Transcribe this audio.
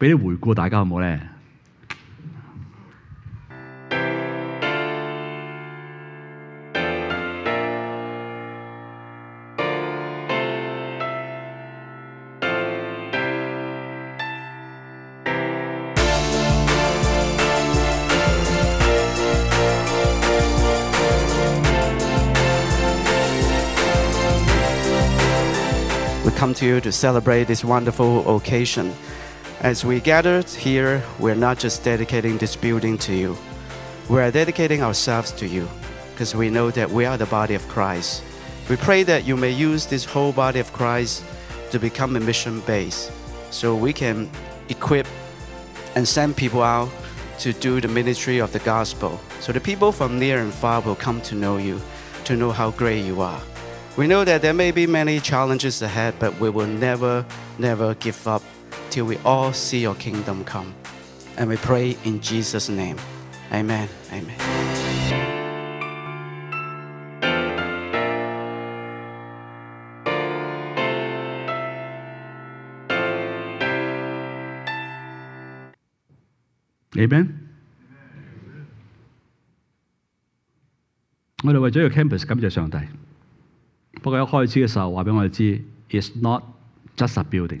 俾你回顧大家好唔好咧？come to you to celebrate this wonderful occasion. As we gathered here, we're not just dedicating this building to you, we are dedicating ourselves to you because we know that we are the body of Christ. We pray that you may use this whole body of Christ to become a mission base so we can equip and send people out to do the ministry of the gospel. So the people from near and far will come to know you, to know how great you are. We know that there may be many challenges ahead, but we will never, never give up till we all see your kingdom come. And we pray in Jesus' name. Amen. Amen. Amen? Amen. 我哋為咗個 campus 感謝上帝。不過一開始嘅時候話俾我哋知，It's not just a building。